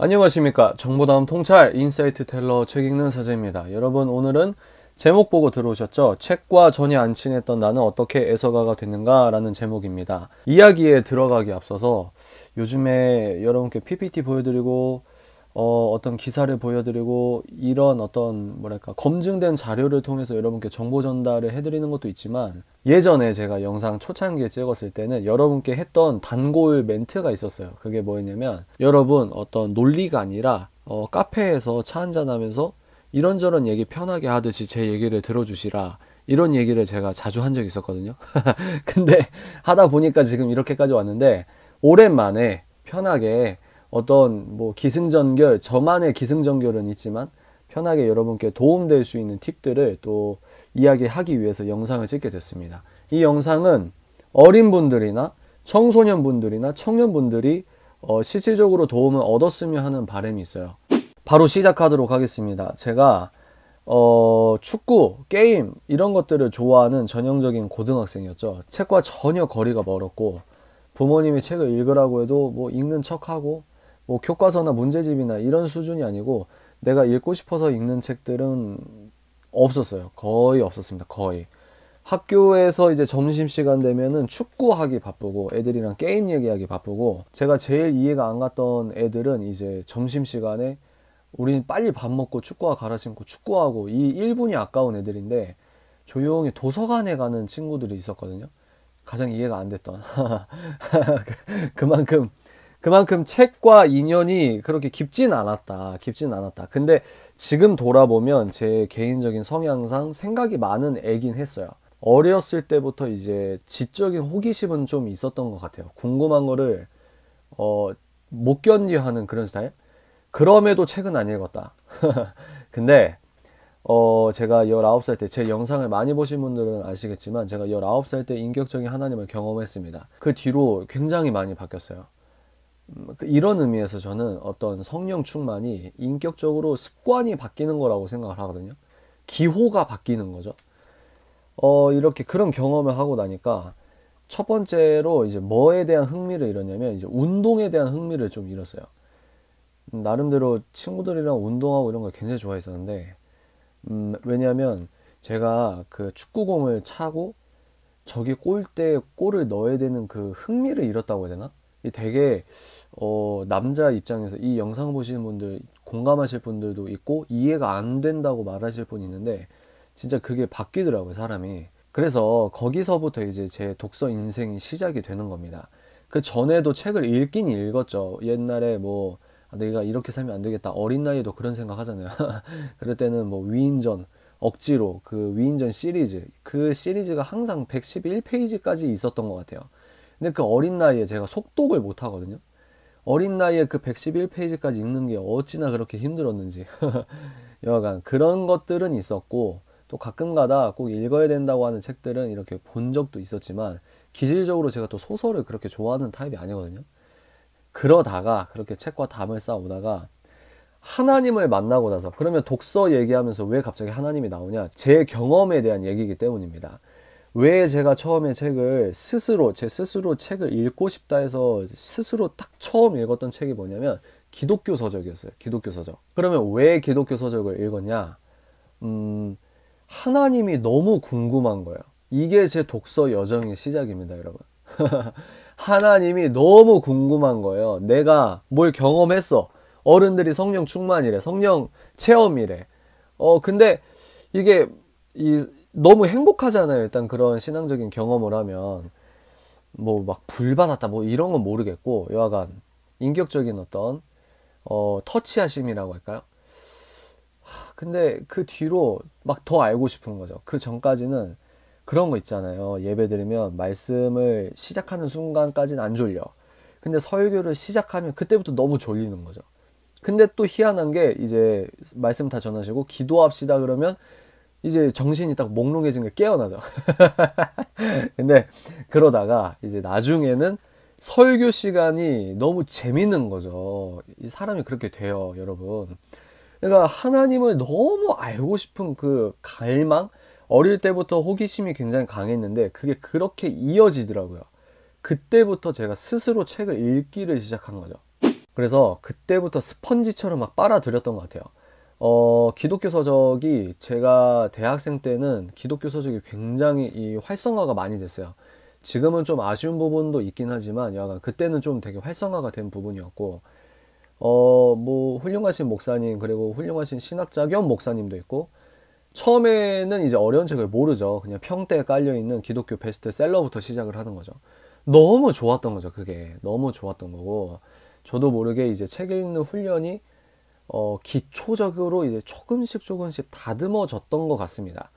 안녕하십니까 정보다음 통찰 인사이트 텔러 책 읽는 사제입니다 여러분 오늘은 제목 보고 들어오셨죠 책과 전혀 안 친했던 나는 어떻게 애서가가 됐는가 라는 제목입니다 이야기에 들어가기 앞서서 요즘에 여러분께 ppt 보여드리고 어, 어떤 기사를 보여드리고 이런 어떤 뭐랄까 검증된 자료를 통해서 여러분께 정보 전달을 해드리는 것도 있지만 예전에 제가 영상 초창기에 찍었을 때는 여러분께 했던 단골 멘트가 있었어요. 그게 뭐였냐면 여러분 어떤 논리가 아니라 어, 카페에서 차 한잔하면서 이런저런 얘기 편하게 하듯이 제 얘기를 들어주시라 이런 얘기를 제가 자주 한 적이 있었거든요. 근데 하다 보니까 지금 이렇게까지 왔는데 오랜만에 편하게 어떤 뭐 기승전결, 저만의 기승전결은 있지만 편하게 여러분께 도움될 수 있는 팁들을 또 이야기하기 위해서 영상을 찍게 됐습니다. 이 영상은 어린 분들이나 청소년 분들이나 청년 분들이 어, 실질적으로 도움을 얻었으면 하는 바람이 있어요. 바로 시작하도록 하겠습니다. 제가 어, 축구, 게임 이런 것들을 좋아하는 전형적인 고등학생이었죠. 책과 전혀 거리가 멀었고 부모님이 책을 읽으라고 해도 뭐 읽는 척하고 뭐 교과서나 문제집이나 이런 수준이 아니고 내가 읽고 싶어서 읽는 책들은 없었어요. 거의 없었습니다. 거의. 학교에서 이제 점심시간 되면은 축구하기 바쁘고 애들이랑 게임 얘기하기 바쁘고 제가 제일 이해가 안 갔던 애들은 이제 점심시간에 우린 빨리 밥 먹고 축구화 갈아 신고 축구하고 이 1분이 아까운 애들인데 조용히 도서관에 가는 친구들이 있었거든요. 가장 이해가 안 됐던. 그, 그만큼 그만큼 책과 인연이 그렇게 깊진 않았다. 깊진 않았다. 근데 지금 돌아보면 제 개인적인 성향상 생각이 많은 애긴 했어요. 어렸을 때부터 이제 지적인 호기심은 좀 있었던 것 같아요. 궁금한 거를 어, 못 견디하는 그런 스타일. 그럼에도 책은 안 읽었다. 근데 어, 제가 19살 때 제 영상을 많이 보신 분들은 아시겠지만 제가 19살 때 인격적인 하나님을 경험했습니다. 그 뒤로 굉장히 많이 바뀌었어요. 그 이런 의미에서 저는 어떤 성령 충만이 인격적으로 습관이 바뀌는 거라고 생각을 하거든요. 기호가 바뀌는 거죠. 어, 이렇게 그런 경험을 하고 나니까 첫 번째로 이제 뭐에 대한 흥미를 잃었냐면 이제 운동에 대한 흥미를 좀 잃었어요. 음, 나름대로 친구들이랑 운동하고 이런 걸 굉장히 좋아했었는데, 음, 왜냐면 제가 그 축구공을 차고 저기 골대에 골을 넣어야 되는 그 흥미를 잃었다고 해야 되나? 되게 어, 남자 입장에서 이 영상 보시는 분들 공감하실 분들도 있고 이해가 안 된다고 말하실 분이 있는데 진짜 그게 바뀌더라고요 사람이 그래서 거기서부터 이제 제 독서 인생이 시작이 되는 겁니다 그 전에도 책을 읽긴 읽었죠 옛날에 뭐 아, 내가 이렇게 살면 안 되겠다 어린 나이에도 그런 생각 하잖아요 그럴 때는 뭐 위인전 억지로 그 위인전 시리즈 그 시리즈가 항상 111페이지까지 있었던 것 같아요 근데 그 어린 나이에 제가 속독을 못 하거든요. 어린 나이에 그 111페이지까지 읽는 게 어찌나 그렇게 힘들었는지. 여하간 그런 것들은 있었고, 또 가끔가다 꼭 읽어야 된다고 하는 책들은 이렇게 본 적도 있었지만, 기질적으로 제가 또 소설을 그렇게 좋아하는 타입이 아니거든요. 그러다가, 그렇게 책과 담을 쌓아오다가, 하나님을 만나고 나서, 그러면 독서 얘기하면서 왜 갑자기 하나님이 나오냐? 제 경험에 대한 얘기이기 때문입니다. 왜 제가 처음에 책을 스스로 제 스스로 책을 읽고 싶다 해서 스스로 딱 처음 읽었던 책이 뭐냐면 기독교 서적이었어요. 기독교 서적. 그러면 왜 기독교 서적을 읽었냐? 음, 하나님이 너무 궁금한 거예요. 이게 제 독서 여정의 시작입니다, 여러분. 하나님이 너무 궁금한 거예요. 내가 뭘 경험했어. 어른들이 성령 충만이래. 성령 체험이래. 어, 근데 이게 이 너무 행복하잖아요. 일단 그런 신앙적인 경험을 하면 뭐 막불 받았다 뭐 이런 건 모르겠고 여하간 인격적인 어떤 어 터치하심이라고 할까요? 하, 근데 그 뒤로 막 더 알고 싶은 거죠. 그 전까지는 그런 거 있잖아요. 예배 드리면 말씀을 시작하는 순간까지는 안 졸려. 근데 설교를 시작하면 그때부터 너무 졸리는 거죠. 근데 또 희한한 게 이제 말씀 다 전하시고 기도합시다 그러면 이제 정신이 딱 몽롱해진 게 깨어나죠. 근데 그러다가 이제 나중에는 설교 시간이 너무 재밌는 거죠. 사람이 그렇게 돼요, 여러분. 그러니까 하나님을 너무 알고 싶은 그 갈망, 어릴 때부터 호기심이 굉장히 강했는데 그게 그렇게 이어지더라고요. 그때부터 제가 스스로 책을 읽기를 시작한 거죠. 그래서 그때부터 스펀지처럼 막 빨아들였던 것 같아요. 어, 기독교 서적이 제가 대학생 때는 기독교 서적이 굉장히 이 활성화가 많이 됐어요. 지금은 좀 아쉬운 부분도 있긴 하지만 약간 그때는 좀 되게 활성화가 된 부분이었고 어, 뭐 훌륭하신 목사님 그리고 훌륭하신 신학자 겸 목사님도 있고 처음에는 이제 어려운 책을 모르죠. 그냥 평대에 깔려 있는 기독교 베스트셀러부터 시작을 하는 거죠. 너무 좋았던 거죠. 그게 너무 좋았던 거고 저도 모르게 이제 책 읽는 훈련이 어, 기초적으로 이제 조금씩 조금씩 다듬어졌던 것 같습니다.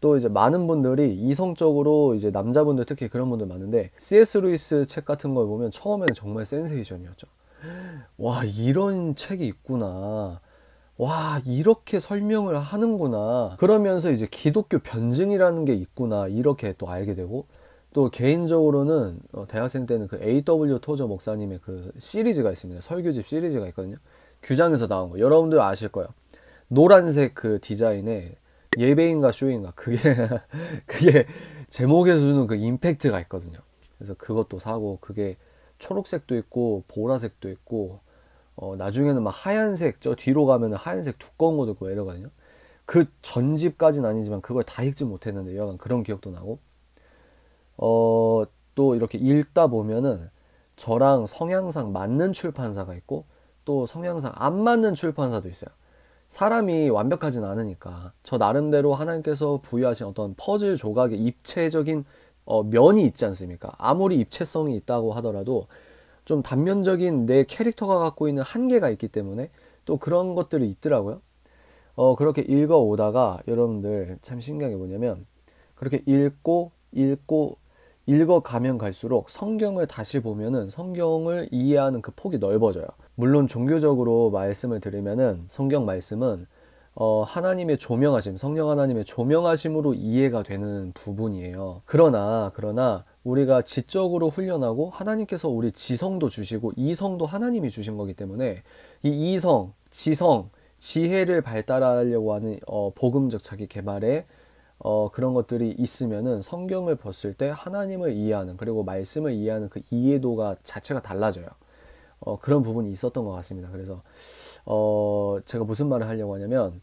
또 이제 많은 분들이 이성적으로 이제 남자분들 특히 그런 분들 많은데 C.S. 루이스 책 같은 걸 보면 처음에는 정말 센세이션이었죠. 와 이런 책이 있구나. 와 이렇게 설명을 하는구나. 그러면서 이제 기독교 변증이라는 게 있구나 이렇게 또 알게 되고 또 개인적으로는 어, 대학생 때는 그 A.W. 토저 목사님의 그 시리즈가 있습니다. 설교집 시리즈가 있거든요. 규장에서 나온 거 여러분들 아실 거예요. 노란색 그디자인에 예배인가 쇼인가 그게 그게 제목에서 주는 그 임팩트가 있거든요. 그래서 그것도 사고 그게 초록색도 있고 보라색도 있고 어, 나중에는 막 하얀색 저 뒤로 가면 하얀색 두꺼운 것도 있고 이러거든요. 그 전집까지는 아니지만 그걸 다 읽지 못했는데 약간 그런 기억도 나고 어, 또 이렇게 읽다 보면은 저랑 성향상 맞는 출판사가 있고 또 성향상 안 맞는 출판사도 있어요. 사람이 완벽하진 않으니까 저 나름대로 하나님께서 부여하신 어떤 퍼즐 조각의 입체적인 어, 면이 있지 않습니까? 아무리 입체성이 있다고 하더라도 좀 단면적인 내 캐릭터가 갖고 있는 한계가 있기 때문에 또 그런 것들이 있더라고요. 어, 그렇게 읽어오다가 여러분들 참 신기한 게 뭐냐면 그렇게 읽고 읽고 읽어가면 갈수록 성경을 다시 보면은 성경을 이해하는 그 폭이 넓어져요. 물론 종교적으로 말씀을 드리면은 성경 말씀은 어, 하나님의 조명하심, 성령 하나님의 조명하심으로 이해가 되는 부분이에요. 그러나, 그러나, 우리가 지적으로 훈련하고 하나님께서 우리 지성도 주시고 이성도 하나님이 주신 거기 때문에 이 이성, 지성, 지혜를 발달하려고 하는 어, 복음적 자기 개발에 어, 그런 것들이 있으면은 성경을 봤을 때 하나님을 이해하는 그리고 말씀을 이해하는 그 이해도가 자체가 달라져요. 어, 그런 부분이 있었던 것 같습니다. 그래서 어, 제가 무슨 말을 하려고 하냐면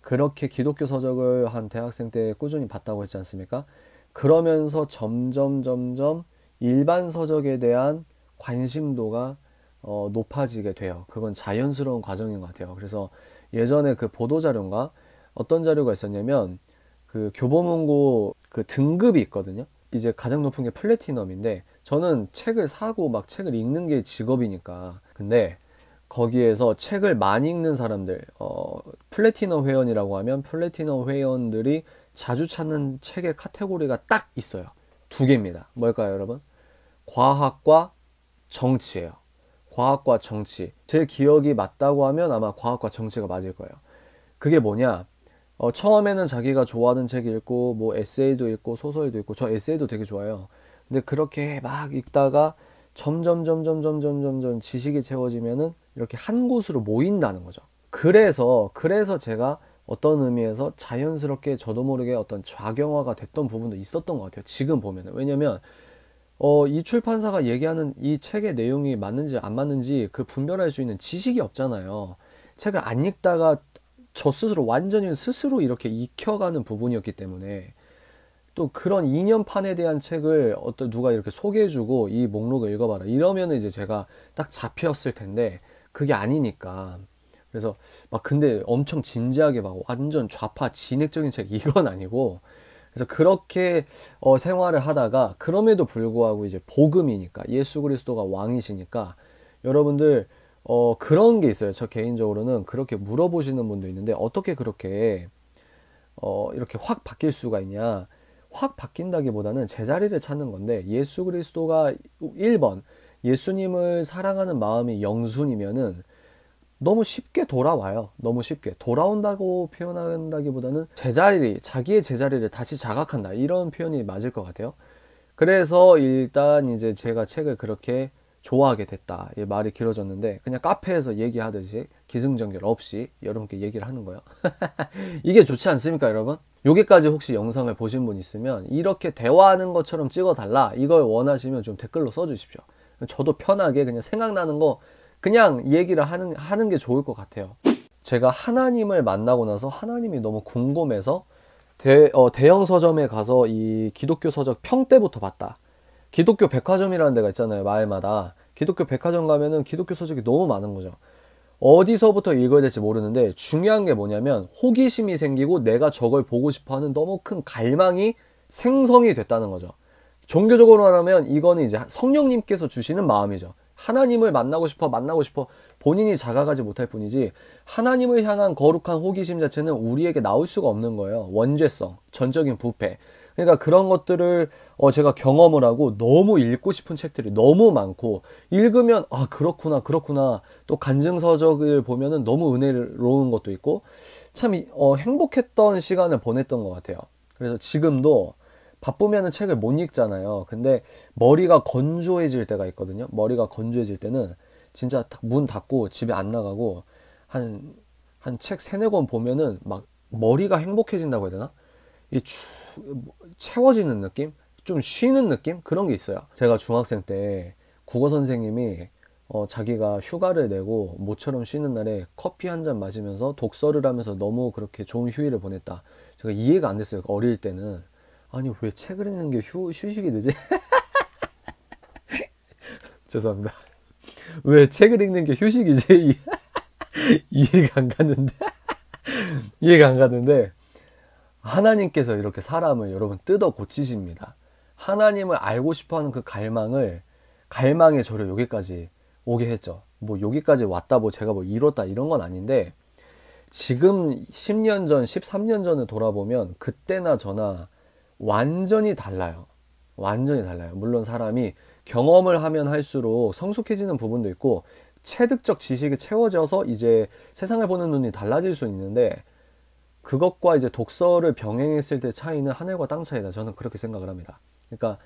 그렇게 기독교 서적을 한 대학생 때 꾸준히 봤다고 했지 않습니까? 그러면서 점점 점점 일반 서적에 대한 관심도가 어, 높아지게 돼요. 그건 자연스러운 과정인 것 같아요. 그래서 예전에 그 보도 자료인가 어떤 자료가 있었냐면 그 교보문고 그 등급이 있거든요. 이제 가장 높은 게 플래티넘인데 저는 책을 사고 막 책을 읽는 게 직업이니까. 근데 거기에서 책을 많이 읽는 사람들, 어, 플래티너 회원이라고 하면 플래티너 회원들이 자주 찾는 책의 카테고리가 딱 있어요. 두 개입니다. 뭘까요, 여러분? 과학과 정치예요. 과학과 정치. 제 기억이 맞다고 하면 아마 과학과 정치가 맞을 거예요. 그게 뭐냐? 어, 처음에는 자기가 좋아하는 책 읽고, 뭐 에세이도 읽고, 소설도 읽고, 저 에세이도 되게 좋아요. 근데 그렇게 막 읽다가 점점 점점 점점 점점 지식이 채워지면은 이렇게 한 곳으로 모인다는 거죠. 그래서 그래서 제가 어떤 의미에서 자연스럽게 저도 모르게 어떤 좌경화가 됐던 부분도 있었던 것 같아요. 지금 보면은 왜냐면 어, 이 출판사가 얘기하는 이 책의 내용이 맞는지 안 맞는지 그 분별할 수 있는 지식이 없잖아요. 책을 안 읽다가 저 스스로 완전히 스스로 이렇게 익혀가는 부분이었기 때문에 또 그런 이념판에 대한 책을 어떤 누가 이렇게 소개해주고 이 목록을 읽어봐라 이러면 이제 제가 딱 잡혔을 텐데 그게 아니니까 그래서 막 근데 엄청 진지하게 막 완전 좌파 진액적인 책 이건 아니고 그래서 그렇게 어, 생활을 하다가 그럼에도 불구하고 이제 복음이니까 예수 그리스도가 왕이시니까 여러분들 어, 그런 게 있어요. 저 개인적으로는 그렇게 물어보시는 분도 있는데 어떻게 그렇게 어, 이렇게 확 바뀔 수가 있냐. 확 바뀐다기보다는 제자리를 찾는 건데 예수 그리스도가 1번 예수님을 사랑하는 마음이 영순이면은 너무 쉽게 돌아와요. 너무 쉽게 돌아온다고 표현한다기보다는 제자리, 자기의 제자리를 다시 자각한다 이런 표현이 맞을 것 같아요. 그래서 일단 이제 제가 책을 그렇게 좋아하게 됐다. 이 말이 길어졌는데 그냥 카페에서 얘기하듯이 기승전결 없이 여러분께 얘기를 하는 거예요. 이게 좋지 않습니까, 여러분? 여기까지 혹시 영상을 보신 분 있으면 이렇게 대화하는 것처럼 찍어달라 이걸 원하시면 좀 댓글로 써주십시오. 저도 편하게 그냥 생각나는 거 그냥 얘기를 하는, 하는 게 좋을 것 같아요. 제가 하나님을 만나고 나서 하나님이 너무 궁금해서 대, 어, 형 서점에 가서 이 기독교 서적 평때부터 봤다. 기독교 백화점이라는 데가 있잖아요, 마을마다. 기독교 백화점 가면은 기독교 서적이 너무 많은 거죠. 어디서부터 읽어야 될지 모르는데 중요한 게 뭐냐면 호기심이 생기고 내가 저걸 보고 싶어 하는 너무 큰 갈망이 생성이 됐다는 거죠. 종교적으로 말하면 이거는 이제 성령님께서 주시는 마음이죠. 하나님을 만나고 싶어 만나고 싶어 본인이 자각하지 못할 뿐이지 하나님을 향한 거룩한 호기심 자체는 우리에게 나올 수가 없는 거예요. 원죄성, 전적인 부패. 그러니까 그런 것들을 어 제가 경험을 하고 너무 읽고 싶은 책들이 너무 많고 읽으면 아 그렇구나 그렇구나 또 간증서적을 보면은 너무 은혜로운 것도 있고 참어 행복했던 시간을 보냈던 것 같아요. 그래서 지금도 바쁘면은 책을 못 읽잖아요. 근데 머리가 건조해질 때가 있거든요. 머리가 건조해질 때는 진짜 문 닫고 집에 안 나가고 한 한 책 세네 권 보면은 막 머리가 행복해진다고 해야 되나? 이 추, 뭐, 채워지는 느낌? 좀 쉬는 느낌? 그런 게 있어요. 제가 중학생 때 국어 선생님이 어, 자기가 휴가를 내고 모처럼 쉬는 날에 커피 한 잔 마시면서 독서를 하면서 너무 그렇게 좋은 휴일을 보냈다. 제가 이해가 안 됐어요. 어릴 때는. 아니, 왜 책을 읽는 게 휴, 휴식이 되지? 죄송합니다. 왜 책을 읽는 게 휴식이지? 이해가 안 갔는데? 이해가 안 갔는데. 하나님께서 이렇게 사람을 여러분 뜯어 고치십니다. 하나님을 알고 싶어 하는 그 갈망을, 갈망의 저를 여기까지 오게 했죠. 뭐 여기까지 왔다, 뭐 제가 뭐 이뤘다 이런 건 아닌데, 지금 10년 전, 13년 전을 돌아보면 그때나 저나 완전히 달라요. 완전히 달라요. 물론 사람이 경험을 하면 할수록 성숙해지는 부분도 있고, 체득적 지식이 채워져서 이제 세상을 보는 눈이 달라질 수 있는데, 그것과 이제 독서를 병행했을 때 차이는 하늘과 땅 차이다. 저는 그렇게 생각을 합니다. 그러니까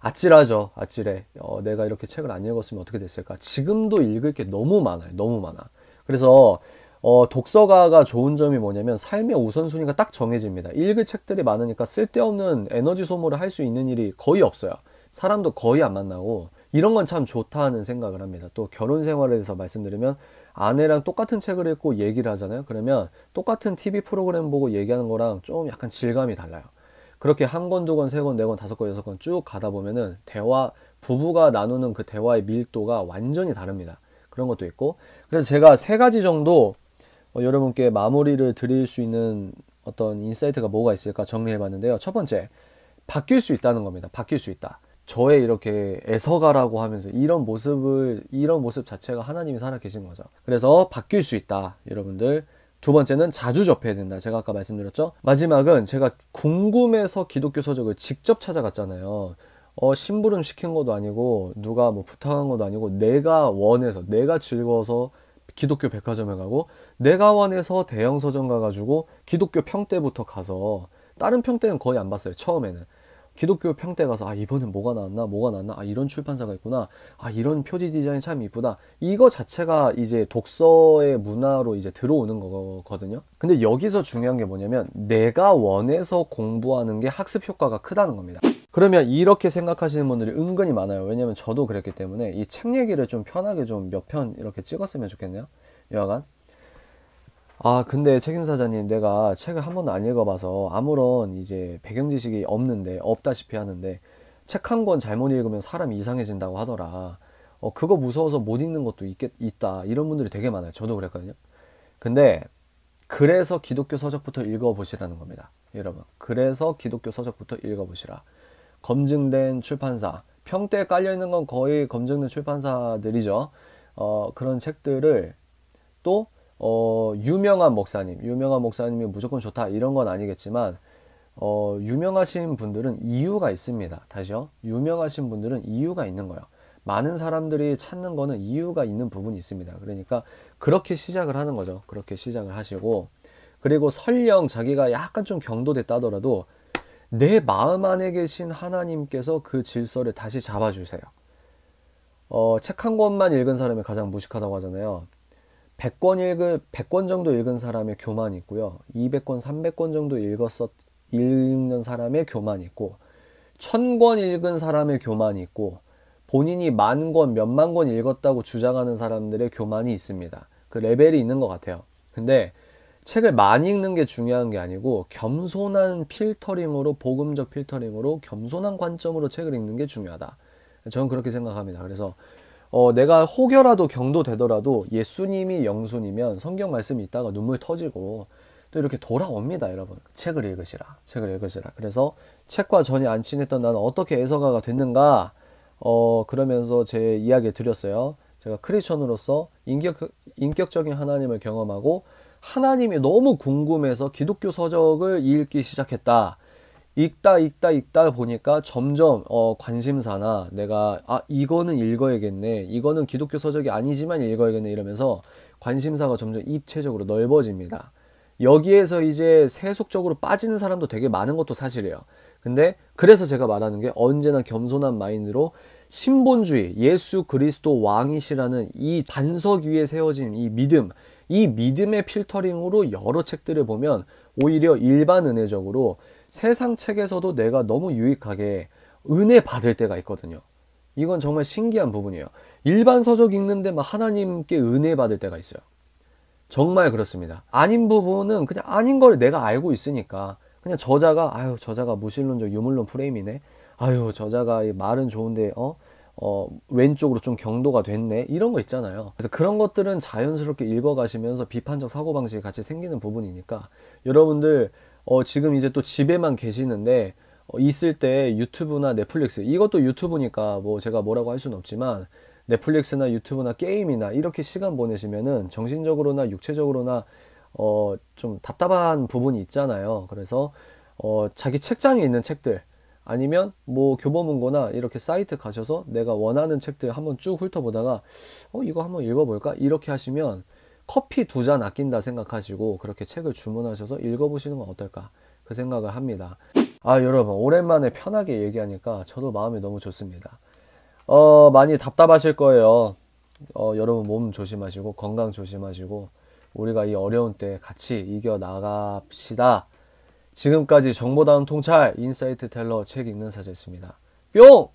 아찔하죠. 아찔해. 어, 내가 이렇게 책을 안 읽었으면 어떻게 됐을까? 지금도 읽을 게 너무 많아요. 너무 많아. 그래서 어, 독서가가 좋은 점이 뭐냐면 삶의 우선순위가 딱 정해집니다. 읽을 책들이 많으니까 쓸데없는 에너지 소모를 할 수 있는 일이 거의 없어요. 사람도 거의 안 만나고 이런 건 참 좋다는 생각을 합니다. 또 결혼 생활에 대해서 말씀드리면 아내랑 똑같은 책을 읽고 얘기를 하잖아요. 그러면 똑같은 TV 프로그램 보고 얘기하는 거랑 좀 약간 질감이 달라요. 그렇게 한 권, 두 권, 세 권, 네 권, 다섯 권, 여섯 권 쭉 가다 보면은 대화, 부부가 나누는 그 대화의 밀도가 완전히 다릅니다. 그런 것도 있고. 그래서 제가 세 가지 정도 어, 여러분께 마무리를 드릴 수 있는 어떤 인사이트가 뭐가 있을까 정리해 봤는데요. 첫 번째, 바뀔 수 있다는 겁니다. 바뀔 수 있다. 저의 이렇게 애서가라고 하면서 이런 모습을 이런 모습 자체가 하나님이 살아 계신 거죠. 그래서 바뀔 수 있다. 여러분들 두 번째는 자주 접해야 된다. 제가 아까 말씀드렸죠. 마지막은 제가 궁금해서 기독교 서적을 직접 찾아갔잖아요. 어, 심부름 시킨 것도 아니고, 누가 뭐 부탁한 것도 아니고, 내가 원해서, 내가 즐거워서 기독교 백화점에 가고, 내가 원해서 대형 서점 가가지고, 기독교 평대부터 가서, 다른 평대는 거의 안 봤어요, 처음에는. 기독교 평대 가서 아 이번엔 뭐가 나왔나 뭐가 나왔나 아 이런 출판사가 있구나 아 이런 표지 디자인 참 이쁘다 이거 자체가 이제 독서의 문화로 이제 들어오는 거거든요 근데 여기서 중요한 게 뭐냐면 내가 원해서 공부하는 게 학습 효과가 크다는 겁니다 그러면 이렇게 생각하시는 분들이 은근히 많아요 왜냐면 저도 그랬기 때문에 이 책 얘기를 좀 편하게 좀 몇 편 이렇게 찍었으면 좋겠네요 여하간 아, 근데 책임사자님, 내가 책을 한 번도 안 읽어봐서 아무런 이제 배경 지식이 없는데, 없다시피 하는데, 책 한 권 잘못 읽으면 사람이 이상해진다고 하더라. 어, 그거 무서워서 못 읽는 것도 있겠, 있다. 이런 분들이 되게 많아요. 저도 그랬거든요. 근데, 그래서 기독교 서적부터 읽어보시라는 겁니다. 여러분. 그래서 기독교 서적부터 읽어보시라. 검증된 출판사. 평대에 깔려있는 건 거의 검증된 출판사들이죠. 어, 그런 책들을 또 어, 유명한 목사님, 유명한 목사님이 무조건 좋다 이런 건 아니겠지만 어, 유명하신 분들은 이유가 있습니다. 다시요. 유명하신 분들은 이유가 있는 거예요. 많은 사람들이 찾는 거는 이유가 있는 부분이 있습니다. 그러니까 그렇게 시작을 하는 거죠. 그렇게 시작을 하시고 그리고 설령 자기가 약간 좀 경도됐다더라도 내 마음 안에 계신 하나님께서 그 질서를 다시 잡아주세요. 어, 책한 권만 읽은 사람이 가장 무식하다고 하잖아요. 100권 읽은 100권 정도 읽은 사람의 교만 이 있고요. 200권, 300권 정도 읽었었 읽는 사람의 교만 이 있고 1000권 읽은 사람의 교만 이 있고 본인이 만 권, 몇 만 권 읽었다고 주장하는 사람들의 교만이 있습니다. 그 레벨이 있는 것 같아요. 근데 책을 많이 읽는 게 중요한 게 아니고 겸손한 필터링으로 복음적 필터링으로 겸손한 관점으로 책을 읽는 게 중요하다. 저는 그렇게 생각합니다. 그래서 어, 내가 혹여라도 경도되더라도 예수님이 영순이면 성경 말씀이 있다가 눈물 터지고 또 이렇게 돌아옵니다, 여러분. 책을 읽으시라. 책을 읽으시라. 그래서 책과 전혀 안 친했던 나는 어떻게 애서가가 됐는가? 어, 그러면서 제 이야기 드렸어요. 제가 크리스천으로서 인격, 인격적인 하나님을 경험하고 하나님이 너무 궁금해서 기독교 서적을 읽기 시작했다. 읽다 읽다 읽다 보니까 점점 어, 관심사나 내가 아 이거는 읽어야겠네 이거는 기독교 서적이 아니지만 읽어야겠네 이러면서 관심사가 점점 입체적으로 넓어집니다 여기에서 이제 세속적으로 빠지는 사람도 되게 많은 것도 사실이에요 근데 그래서 제가 말하는 게 언제나 겸손한 마인드로 신본주의 예수 그리스도 왕이시라는 이단석 위에 세워진 이 믿음 이 믿음의 필터링으로 여러 책들을 보면 오히려 일반 은혜적으로 세상 책에서도 내가 너무 유익하게 은혜 받을 때가 있거든요. 이건 정말 신기한 부분이에요. 일반 서적 읽는데 막 하나님께 은혜 받을 때가 있어요. 정말 그렇습니다. 아닌 부분은 그냥 아닌 걸 내가 알고 있으니까 그냥 저자가 아유 저자가 무신론적 유물론 프레임이네. 아유 저자가 말은 좋은데 어? 어 왼쪽으로 좀 경도가 됐네 이런 거 있잖아요 그래서 그런 것들은 자연스럽게 읽어가시면서 비판적 사고방식이 같이 생기는 부분이니까 여러분들 어, 지금 이제 또 집에만 계시는데 어, 있을 때 유튜브나 넷플릭스 이것도 유튜브니까 뭐 제가 뭐라고 할 수는 없지만 넷플릭스나 유튜브나 게임이나 이렇게 시간 보내시면은 정신적으로나 육체적으로나 어, 좀 답답한 부분이 있잖아요. 그래서 어, 자기 책장에 있는 책들 아니면 뭐 교보문고나 이렇게 사이트 가셔서 내가 원하는 책들 한번 쭉 훑어보다가 어 이거 한번 읽어볼까 이렇게 하시면 커피 두 잔 아낀다 생각하시고 그렇게 책을 주문하셔서 읽어보시는 건 어떨까 그 생각을 합니다. 아 여러분 오랜만에 편하게 얘기하니까 저도 마음이 너무 좋습니다. 어 많이 답답하실 거예요. 어, 여러분 몸 조심하시고 건강 조심하시고 우리가 이 어려운 때 같이 이겨 나갑시다. 지금까지 정보다운 통찰 인사이트 텔러 책 읽는 사제였습니다. 뿅!